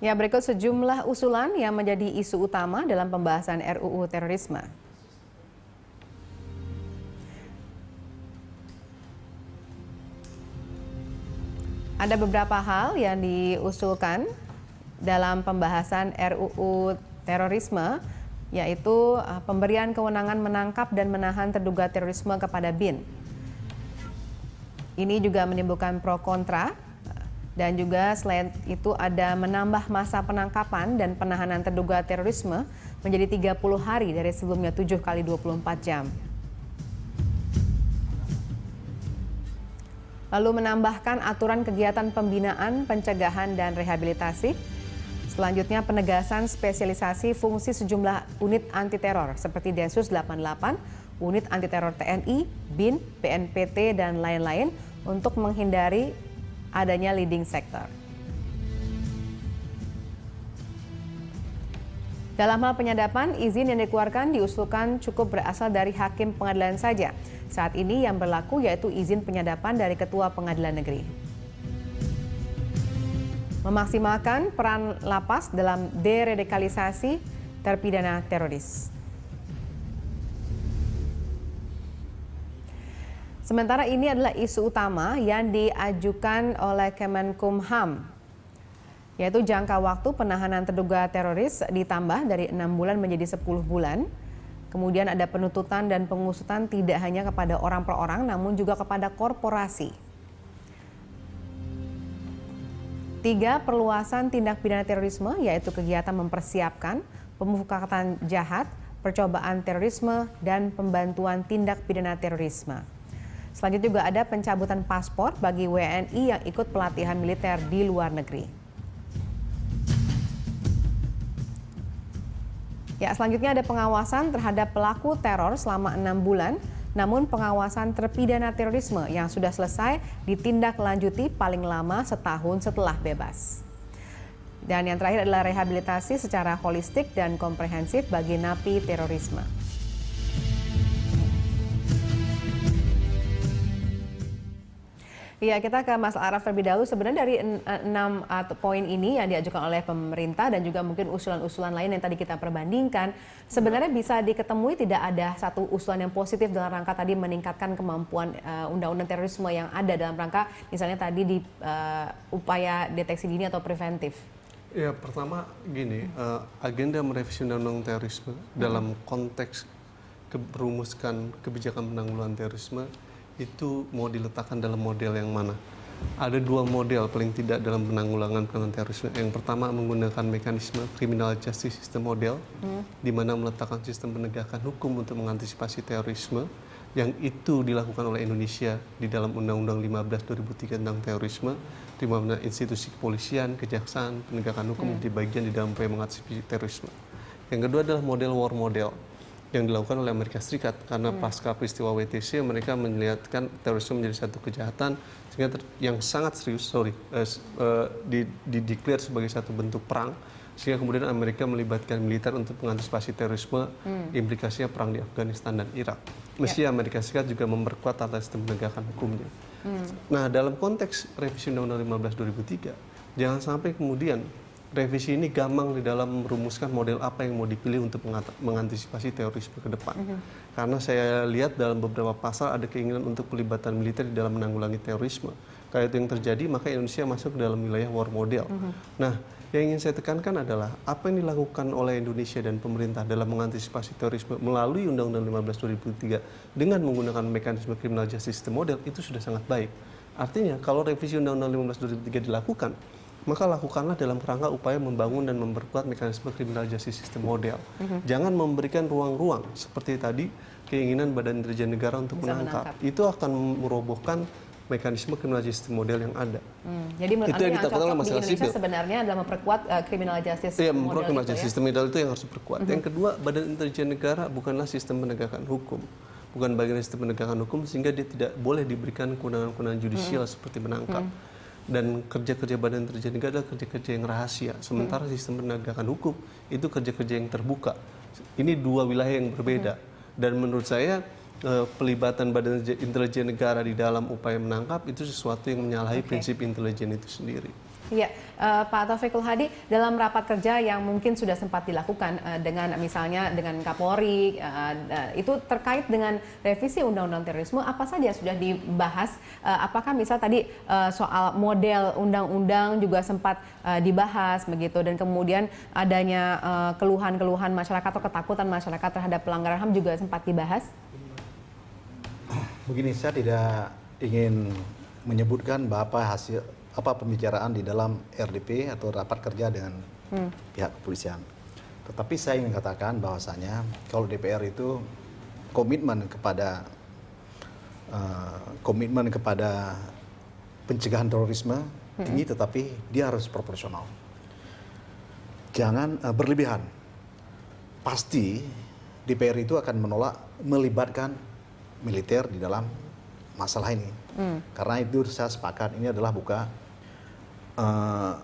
Ya, berikut sejumlah usulan yang menjadi isu utama dalam pembahasan RUU terorisme. Ada beberapa hal yang diusulkan dalam pembahasan RUU terorisme, yaitu eh, pemberian kewenangan menangkap dan menahan terduga terorisme kepada BIN. Ini juga menimbulkan pro kontra dan juga selain itu ada menambah masa penangkapan dan penahanan terduga terorisme menjadi 30 hari dari sebelumnya 7 kali 24 jam. Lalu menambahkan aturan kegiatan pembinaan, pencegahan, dan rehabilitasi. Selanjutnya penegasan spesialisasi fungsi sejumlah unit anti teror seperti Densus 88, unit anti teror TNI, BIN, PNPT dan lain-lain untuk menghindari adanya leading sector. Dalam hal penyadapan, izin yang dikeluarkan diusulkan cukup berasal dari hakim pengadilan saja. Saat ini yang berlaku yaitu izin penyadapan dari Ketua Pengadilan Negeri. Memaksimalkan peran lapas dalam deradikalisasi terpidana teroris. Sementara ini adalah isu utama yang diajukan oleh Kemenkumham, yaitu jangka waktu penahanan terduga teroris ditambah dari enam bulan menjadi 10 bulan. Kemudian ada penututan dan pengusutan tidak hanya kepada orang per orang, namun juga kepada korporasi. Tiga, perluasan tindak pidana terorisme, yaitu kegiatan mempersiapkan, pemufakatan jahat, percobaan terorisme, dan pembantuan tindak pidana terorisme. Selanjutnya juga ada pencabutan paspor bagi WNI yang ikut pelatihan militer di luar negeri. Ya, selanjutnya ada pengawasan terhadap pelaku teror selama enam bulan. Namun pengawasan terpidana terorisme yang sudah selesai ditindaklanjuti paling lama setahun setelah bebas. Dan yang terakhir adalah rehabilitasi secara holistik dan komprehensif bagi napi terorisme. Iya, kita ke Mas Araf terlebih dahulu. Sebenarnya dari eh, enam eh, poin ini yang diajukan oleh pemerintah dan juga mungkin usulan-usulan lain yang tadi kita perbandingkan, sebenarnya hmm. bisa diketemui tidak ada satu usulan yang positif dalam rangka tadi meningkatkan kemampuan eh, undang-undang uh, terorisme yang ada dalam rangka misalnya tadi di uh, upaya deteksi dini atau preventif. Ya, pertama gini, uh, agenda merevisi undang-undang terorisme hmm. dalam konteks rumuskan kebijakan penanggulangan terorisme itu mau diletakkan dalam model yang mana? Ada dua model paling tidak dalam penanggulangan penanganan terorisme. Yang pertama menggunakan mekanisme criminal justice system model, hmm. di mana meletakkan sistem penegakan hukum untuk mengantisipasi terorisme, yang itu dilakukan oleh Indonesia di dalam Undang-Undang 15 2003 tentang terorisme, di mana institusi kepolisian, kejaksaan, penegakan hukum hmm. di bagian di dalam upaya mengatasi terorisme. Yang kedua adalah model war model yang dilakukan oleh Amerika Serikat karena hmm. pasca peristiwa WTC mereka melihatkan terorisme menjadi satu kejahatan sehingga yang sangat serius sorry eh, eh di, declare sebagai satu bentuk perang sehingga kemudian Amerika melibatkan militer untuk mengantisipasi terorisme hmm. implikasinya perang di Afghanistan dan Irak ya. meski yeah. Amerika Serikat juga memperkuat tata sistem penegakan hukumnya hmm. nah dalam konteks revisi Undang-Undang 15 2003 jangan sampai kemudian revisi ini gampang di dalam merumuskan model apa yang mau dipilih untuk mengantisipasi terorisme ke depan. Mm -hmm. Karena saya lihat dalam beberapa pasal ada keinginan untuk pelibatan militer di dalam menanggulangi terorisme. Kayak itu yang terjadi, maka Indonesia masuk dalam wilayah war model. Mm -hmm. Nah, yang ingin saya tekankan adalah apa yang dilakukan oleh Indonesia dan pemerintah dalam mengantisipasi terorisme melalui Undang-Undang 15 2003 dengan menggunakan mekanisme criminal justice system model itu sudah sangat baik. Artinya, kalau revisi Undang-Undang 15 2003 dilakukan, maka lakukanlah dalam kerangka upaya membangun dan memperkuat mekanisme kriminal justice system model. Mm-hmm. Jangan memberikan ruang-ruang seperti tadi keinginan Badan Intelijen Negara untuk menangkap. menangkap. Itu akan merobohkan mekanisme criminal justice model yang ada. Hmm. Jadi itu yang kita katakan masalah sipil. sebenarnya adalah memperkuat uh, criminal justice iya, model criminal ya? justice system model itu yang harus diperkuat. Mm -hmm. Yang kedua, badan intelijen negara bukanlah sistem penegakan hukum. Bukan bagian sistem penegakan hukum sehingga dia tidak boleh diberikan kewenangan-kewenangan judicial mm -hmm. seperti menangkap. Mm -hmm dan kerja-kerja badan intelijen negara adalah kerja-kerja yang rahasia sementara hmm. sistem penegakan hukum itu kerja-kerja yang terbuka ini dua wilayah yang berbeda hmm. dan menurut saya eh, pelibatan badan intelijen negara di dalam upaya menangkap itu sesuatu yang menyalahi okay. prinsip intelijen itu sendiri Iya, uh, Pak Taufikul Hadi, dalam rapat kerja yang mungkin sudah sempat dilakukan uh, dengan misalnya dengan Kapolri, uh, uh, itu terkait dengan revisi Undang-Undang Terorisme, apa saja yang sudah dibahas? Uh, apakah misal tadi uh, soal model Undang-Undang juga sempat uh, dibahas begitu, dan kemudian adanya keluhan-keluhan masyarakat atau ketakutan masyarakat terhadap pelanggaran HAM juga sempat dibahas? Begini, saya tidak ingin menyebutkan bapak hasil apa pembicaraan di dalam RDP atau rapat kerja dengan hmm. pihak kepolisian. Tetapi saya ingin katakan bahwasanya kalau DPR itu komitmen kepada uh, komitmen kepada pencegahan terorisme hmm. tinggi, tetapi dia harus proporsional. Jangan uh, berlebihan. Pasti DPR itu akan menolak melibatkan militer di dalam masalah ini. Hmm. Karena itu saya sepakat ini adalah buka uh,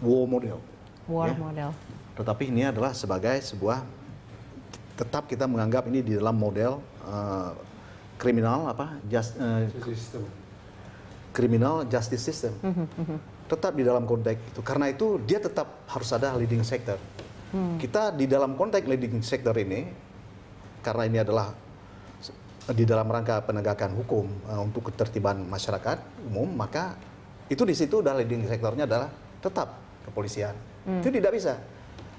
war model. War ya. model. Tetapi ini adalah sebagai sebuah tetap kita menganggap ini di dalam model uh, kriminal apa just, uh, eh, system. kriminal justice system. Hmm, hmm, -hmm. Tetap di dalam konteks itu karena itu dia tetap harus ada leading sector. Hmm. Kita di dalam konteks leading sector ini karena ini adalah di dalam rangka penegakan hukum uh, untuk ketertiban masyarakat umum, maka itu di situ udah leading sektornya adalah tetap kepolisian. Hmm. Itu tidak bisa.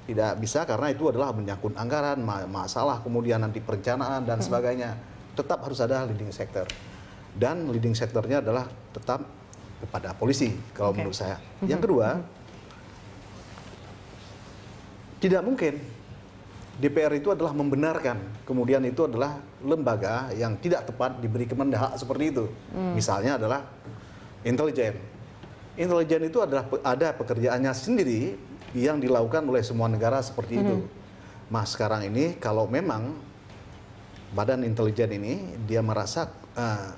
Tidak bisa karena itu adalah menyangkut anggaran, masalah kemudian nanti perencanaan dan hmm. sebagainya. Tetap harus ada leading sektor Dan leading sektornya adalah tetap kepada polisi kalau okay. menurut saya. Hmm. Yang kedua, hmm. tidak mungkin DPR itu adalah membenarkan, kemudian itu adalah lembaga yang tidak tepat diberi kemendak seperti itu. Hmm. Misalnya adalah intelijen. Intelijen itu adalah ada pekerjaannya sendiri yang dilakukan oleh semua negara seperti hmm. itu. Mas sekarang ini kalau memang badan intelijen ini dia merasa uh,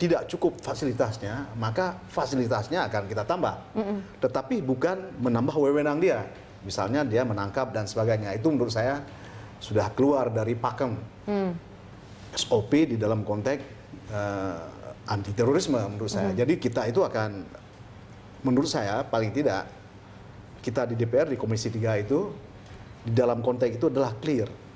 tidak cukup fasilitasnya, maka fasilitasnya akan kita tambah. Hmm. Tetapi bukan menambah wewenang dia. Misalnya dia menangkap dan sebagainya. Itu menurut saya sudah keluar dari pakem hmm. SOP di dalam konteks uh, eh, anti terorisme menurut saya. Hmm. Jadi kita itu akan menurut saya paling tidak kita di DPR di Komisi 3 itu di dalam konteks itu adalah clear.